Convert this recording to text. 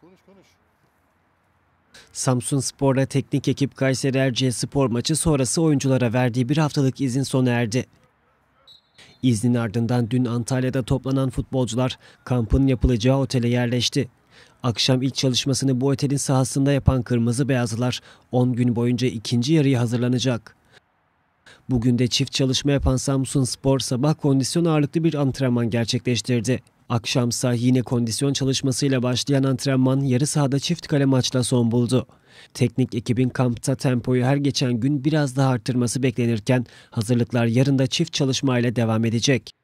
Konuş konuş. Samsun Spor'la teknik ekip Kayseri Erciye Spor maçı sonrası oyunculara verdiği bir haftalık izin sona erdi. İznin ardından dün Antalya'da toplanan futbolcular kampın yapılacağı otele yerleşti. Akşam ilk çalışmasını bu otelin sahasında yapan Kırmızı Beyazlılar 10 gün boyunca ikinci yarıya hazırlanacak. Bugün de çift çalışma yapan Samsun Spor sabah kondisyon ağırlıklı bir antrenman gerçekleştirdi. Akşamsa yine kondisyon çalışmasıyla başlayan antrenman yarı sahada çift kale maçla son buldu. Teknik ekibin kampta tempoyu her geçen gün biraz daha arttırması beklenirken hazırlıklar yarın da çift çalışmayla devam edecek.